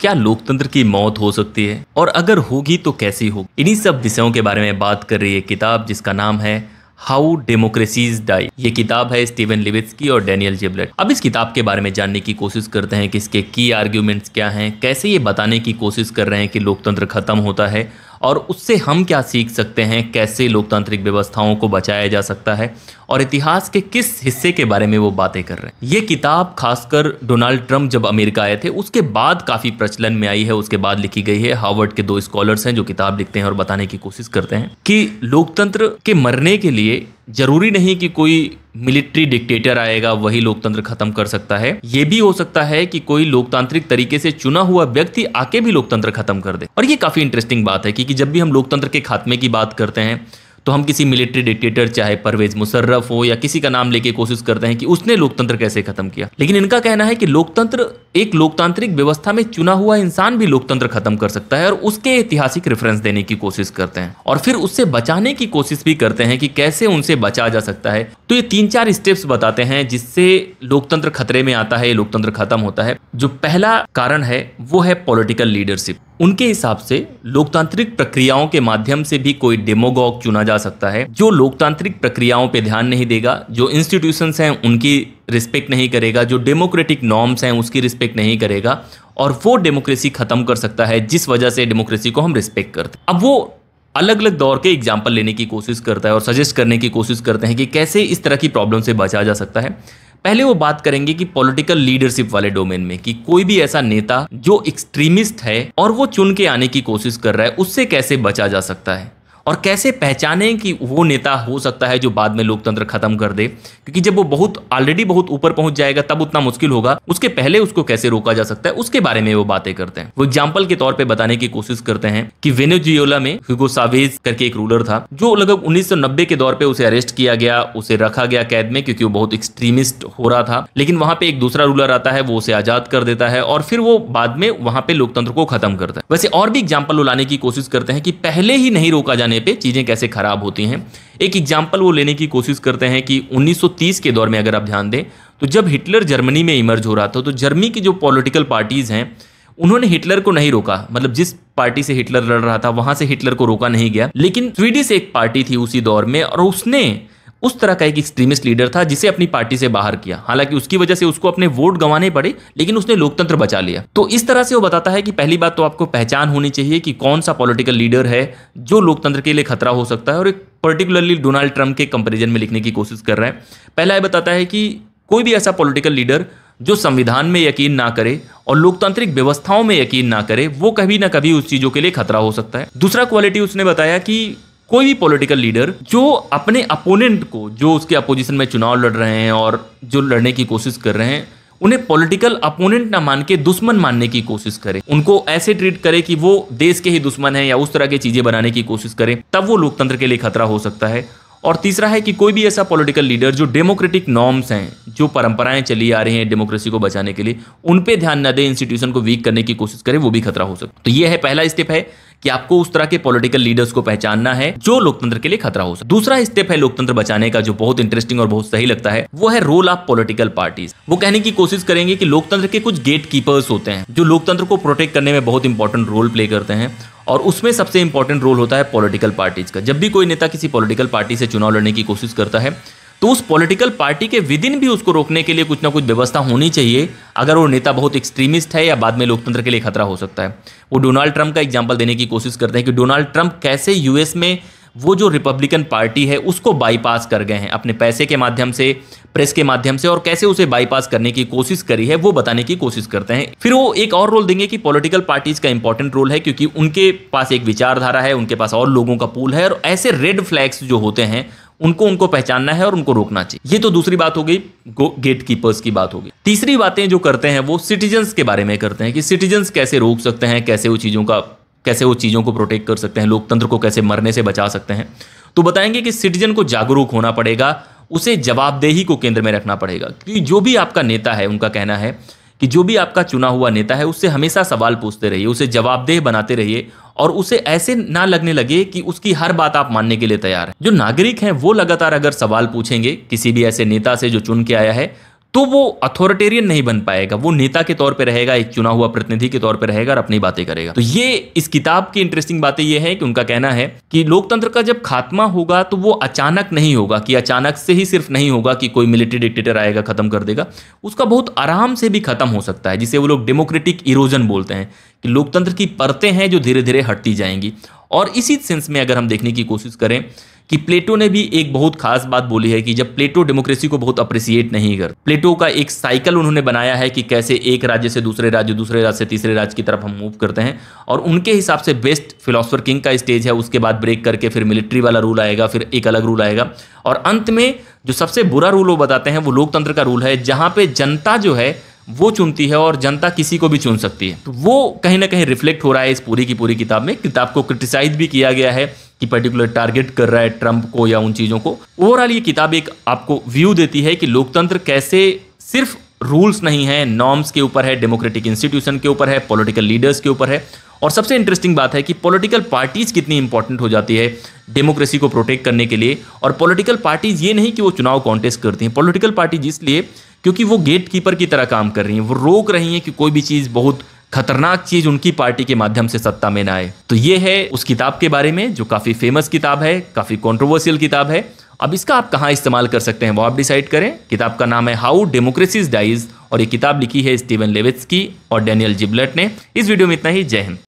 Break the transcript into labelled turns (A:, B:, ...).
A: क्या लोकतंत्र की मौत हो सकती है और अगर होगी तो कैसी होगी इन्हीं सब विषयों के बारे में बात कर रही है किताब जिसका नाम है हाउ डेमोक्रेसीज डाई ये किताब है स्टीवन लिविट्स की और डेनियल जेबलेट अब इस किताब के बारे में जानने की कोशिश करते हैं कि इसके की आर्ग्यूमेंट्स क्या हैं कैसे ये बताने की कोशिश कर रहे हैं कि लोकतंत्र खत्म होता है और उससे हम क्या सीख सकते हैं कैसे लोकतांत्रिक व्यवस्थाओं को बचाया जा सकता है और इतिहास के किस हिस्से के बारे में वो बातें कर रहे हैं ये किताब खासकर डोनाल्ड ट्रंप जब अमेरिका आए थे उसके बाद काफ़ी प्रचलन में आई है उसके बाद लिखी गई है हार्वर्ड के दो स्कॉलर्स हैं जो किताब लिखते हैं और बताने की कोशिश करते हैं कि लोकतंत्र के मरने के लिए जरूरी नहीं कि कोई मिलिट्री डिक्टेटर आएगा वही लोकतंत्र खत्म कर सकता है ये भी हो सकता है कि कोई लोकतांत्रिक तरीके से चुना हुआ व्यक्ति आके भी लोकतंत्र खत्म कर दे और ये काफी इंटरेस्टिंग बात है क्योंकि जब भी हम लोकतंत्र के खात्मे की बात करते हैं तो हम किसी मिलिट्री डिक्टेटर चाहे परवेज मुशर्रफ हो या किसी का नाम लेके कोशिश करते हैं कि उसने लोकतंत्र कैसे खत्म किया लेकिन इनका कहना है कि लोकतंत्र एक लोकतांत्रिक व्यवस्था में चुना हुआ इंसान भी लोकतंत्र खत्म कर सकता है और उसके ऐतिहासिक रेफरेंस देने की कोशिश करते हैं और फिर उससे बचाने की कोशिश भी करते हैं कि कैसे उनसे बचा जा सकता है तो ये तीन चार स्टेप्स बताते हैं जिससे लोकतंत्र खतरे में आता है लोकतंत्र खत्म होता है जो पहला कारण है वो है पॉलिटिकल लीडरशिप उनके हिसाब से लोकतांत्रिक प्रक्रियाओं के माध्यम से भी कोई डेमोगॉग चुना जा सकता है जो लोकतांत्रिक प्रक्रियाओं पे ध्यान नहीं देगा जो इंस्टीट्यूशंस हैं उनकी रिस्पेक्ट नहीं करेगा जो डेमोक्रेटिक नॉर्म्स हैं उसकी रिस्पेक्ट नहीं करेगा और वो डेमोक्रेसी ख़त्म कर सकता है जिस वजह से डेमोक्रेसी को हम रिस्पेक्ट करते अब वो अलग अलग दौर के एग्जाम्पल लेने की कोशिश करता है और सजेस्ट करने की कोशिश करते हैं कि कैसे इस तरह की प्रॉब्लम से बचा जा सकता है पहले वो बात करेंगे कि पॉलिटिकल लीडरशिप वाले डोमेन में कि कोई भी ऐसा नेता जो एक्सट्रीमिस्ट है और वो चुन के आने की कोशिश कर रहा है उससे कैसे बचा जा सकता है और कैसे पहचाने कि वो नेता हो सकता है जो बाद में लोकतंत्र खत्म कर दे क्योंकि जब वो बहुत ऑलरेडी बहुत ऊपर पहुंच जाएगा तब उतना मुश्किल होगा उसके पहले उसको कैसे रोका जा सकता है उसके बारे में वो बातें करते हैं वो एग्जाम्पल के तौर पर बताने की कोशिश करते हैं कि वेनेजुएला में ह्यूगो सावेज करके एक रूलर था जो लगभग उन्नीस के दौर पर उसे अरेस्ट किया गया उसे रखा गया कैद में क्योंकि वो बहुत एक्सट्रीमिस्ट हो रहा था लेकिन वहां पे एक दूसरा रूलर आता है वो उसे आजाद कर देता है और फिर वो बाद में वहां पे लोकतंत्र को खत्म करता है वैसे और भी एग्जाम्पल लाने की कोशिश करते हैं कि पहले ही नहीं रोका जाने जाने पे चीज़ें कैसे ख़राब होती हैं एक एग्जांपल वो लेने की कोशिश करते हैं कि 1930 के दौर में अगर आप ध्यान दें तो जब हिटलर जर्मनी में इमर्ज हो रहा था तो जर्मनी की जो पॉलिटिकल पार्टीज़ हैं उन्होंने हिटलर को नहीं रोका मतलब जिस पार्टी से हिटलर लड़ रहा था वहां से हिटलर को रोका नहीं गया लेकिन स्वीडिश एक पार्टी थी उसी दौर में और उसने उस तरह का एक एक्सट्रीमिस्ट लीडर था जिसे अपनी पार्टी से बाहर किया हालांकि उसकी वजह से उसको अपने वोट गंवाने पड़े लेकिन उसने लोकतंत्र बचा लिया तो इस तरह से वो बताता है कि पहली बात तो आपको पहचान होनी चाहिए कि कौन सा पॉलिटिकल लीडर है जो लोकतंत्र के लिए खतरा हो सकता है और एक पर्टिकुलरली डोनाल्ड ट्रंप के कंपेरिजन में लिखने की कोशिश कर रहा है पहला यह बताता है कि कोई भी ऐसा पॉलिटिकल लीडर जो संविधान में यकीन ना करे और लोकतांत्रिक व्यवस्थाओं में यकीन ना करे वो कभी ना कभी उस चीज़ों के लिए खतरा हो सकता है दूसरा क्वालिटी उसने बताया कि कोई भी पॉलिटिकल लीडर जो अपने अपोनेंट को जो उसके अपोजिशन में चुनाव लड़ रहे हैं और जो लड़ने की कोशिश कर रहे हैं उन्हें पॉलिटिकल अपोनेंट ना मान के दुश्मन मानने की कोशिश करे उनको ऐसे ट्रीट करे कि वो देश के ही दुश्मन है या उस तरह की चीजें बनाने की कोशिश करे तब वो लोकतंत्र के लिए खतरा हो सकता है और तीसरा है कि कोई भी ऐसा पॉलिटिकल लीडर जो डेमोक्रेटिक नॉर्म्स हैं जो परंपराएं चली आ रही हैं डेमोक्रेसी को बचाने के लिए उन पे ध्यान न दें इंस्टीट्यूशन को वीक करने की कोशिश करें वो भी खतरा हो सकता है तो ये है पहला स्टेप है कि आपको उस तरह के पॉलिटिकल लीडर्स को पहचानना है जो लोकतंत्र के लिए खतरा हो सकता है दूसरा स्टेप है लोकतंत्र बचाने का जो बहुत इंटरेस्टिंग और बहुत सही लगता है वो है रोल ऑफ पॉलिटिकल पार्टीज वो कहने की कोशिश करेंगे कि लोकतंत्र के कुछ गेट कीपर्स होते हैं जो लोकतंत्र को प्रोटेक्ट करने में बहुत इंपॉर्टेंट रोल प्ले करते हैं और उसमें सबसे इंपॉर्टेंट रोल होता है पॉलिटिकल पार्टीज का जब भी कोई नेता किसी पॉलिटिकल पार्टी से चुनाव लड़ने की कोशिश करता है तो उस पॉलिटिकल पार्टी के विदिन भी उसको रोकने के लिए कुछ ना कुछ व्यवस्था होनी चाहिए अगर वो नेता बहुत एक्सट्रीमिस्ट है या बाद में लोकतंत्र के लिए खतरा हो सकता है वो डोनाल्ड ट्रंप का एग्जाम्पल देने की कोशिश करते हैं कि डोनाल्ड ट्रंप कैसे यूएस में वो जो रिपब्लिकन पार्टी है उसको बाईपास कर गए हैं अपने पैसे के माध्यम से प्रेस के माध्यम से और कैसे उसे बाईपास करने की कोशिश करी है वो बताने की कोशिश करते हैं फिर वो एक और रोल देंगे कि पॉलिटिकल पार्टीज का इंपॉर्टेंट रोल है क्योंकि उनके पास एक विचारधारा है उनके पास और लोगों का पूल है और ऐसे रेड फ्लैग्स जो होते हैं उनको उनको पहचानना है और उनको रोकना चाहिए ये तो दूसरी बात हो गई गेट कीपर्स की बात होगी तीसरी बातें जो करते हैं वो सिटीजन्स के बारे में करते हैं कि सिटीजन्स कैसे रोक सकते हैं कैसे वो चीज़ों का कैसे वो चीज़ों को प्रोटेक्ट कर सकते हैं लोकतंत्र को कैसे मरने से बचा सकते हैं तो बताएंगे कि सिटीजन को जागरूक होना पड़ेगा उसे जवाबदेही को केंद्र में रखना पड़ेगा क्योंकि जो भी आपका नेता है उनका कहना है कि जो भी आपका चुना हुआ नेता है उससे हमेशा सवाल पूछते रहिए उसे जवाबदेह बनाते रहिए और उसे ऐसे ना लगने लगे कि उसकी हर बात आप मानने के लिए तैयार हैं जो नागरिक हैं वो लगातार अगर सवाल पूछेंगे किसी भी ऐसे नेता से जो चुन के आया है तो वो अथॉरिटेरियन नहीं बन पाएगा वो नेता के तौर पे रहेगा एक चुना हुआ प्रतिनिधि के तौर पे रहेगा और अपनी बातें करेगा तो ये इस किताब की इंटरेस्टिंग बातें ये है कि उनका कहना है कि लोकतंत्र का जब खात्मा होगा तो वो अचानक नहीं होगा कि अचानक से ही सिर्फ नहीं होगा कि कोई मिलिट्री डिक्टेटर आएगा खत्म कर देगा उसका बहुत आराम से भी खत्म हो सकता है जिसे वो लोग डेमोक्रेटिक इरोजन बोलते हैं कि लोकतंत्र की परतें हैं जो धीरे धीरे हटती जाएंगी और इसी सेंस में अगर हम देखने की कोशिश करें कि प्लेटो ने भी एक बहुत खास बात बोली है कि जब प्लेटो डेमोक्रेसी को बहुत अप्रिसिएट नहीं कर प्लेटो का एक साइकिल उन्होंने बनाया है कि कैसे एक राज्य से दूसरे राज्य दूसरे राज्य से तीसरे राज्य की तरफ हम मूव करते हैं और उनके हिसाब से बेस्ट फिलोसफर किंग का स्टेज है उसके बाद ब्रेक करके फिर मिलिट्री वाला रूल आएगा फिर एक अलग रूल आएगा और अंत में जो सबसे बुरा रूल वो बताते हैं वो लोकतंत्र का रूल है जहाँ पर जनता जो है वो चुनती है और जनता किसी को भी चुन सकती है तो वो कहीं ना कहीं रिफ्लेक्ट हो रहा है इस पूरी की पूरी किताब में किताब को क्रिटिसाइज भी किया गया है कि पर्टिकुलर टारगेट कर रहा है ट्रंप को या उन चीज़ों को ओवरऑल ये किताब एक आपको व्यू देती है कि लोकतंत्र कैसे सिर्फ रूल्स नहीं है नॉर्म्स के ऊपर है डेमोक्रेटिक इंस्टीट्यूशन के ऊपर है पॉलिटिकल लीडर्स के ऊपर है और सबसे इंटरेस्टिंग बात है कि पॉलिटिकल पार्टीज़ कितनी इंपॉर्टेंट हो जाती है डेमोक्रेसी को प्रोटेक्ट करने के लिए और पॉलिटिकल पार्टीज़ ये नहीं कि वो चुनाव कॉन्टेस्ट करती हैं पॉलिटिकल पार्टीज इसलिए क्योंकि वो गेट कीपर की तरह काम कर रही हैं वो रोक रही हैं कि कोई भी चीज़ बहुत खतरनाक चीज उनकी पार्टी के माध्यम से सत्ता में ना आए तो ये है उस किताब के बारे में जो काफी फेमस किताब है काफी कॉन्ट्रोवर्सियल किताब है अब इसका आप कहाँ इस्तेमाल कर सकते हैं वो आप डिसाइड करें किताब का नाम है हाउ डेमोक्रेसीज डाइज और ये किताब लिखी है स्टीवन लेविट्स की और डेनियल जिबलेट ने इस वीडियो में इतना ही जय हिंद